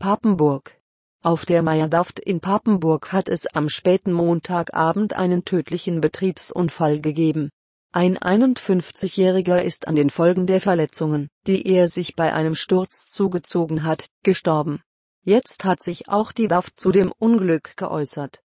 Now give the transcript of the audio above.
Papenburg. Auf der Meyerdaft in Papenburg hat es am späten Montagabend einen tödlichen Betriebsunfall gegeben. Ein 51-Jähriger ist an den Folgen der Verletzungen, die er sich bei einem Sturz zugezogen hat, gestorben. Jetzt hat sich auch die Waft zu dem Unglück geäußert.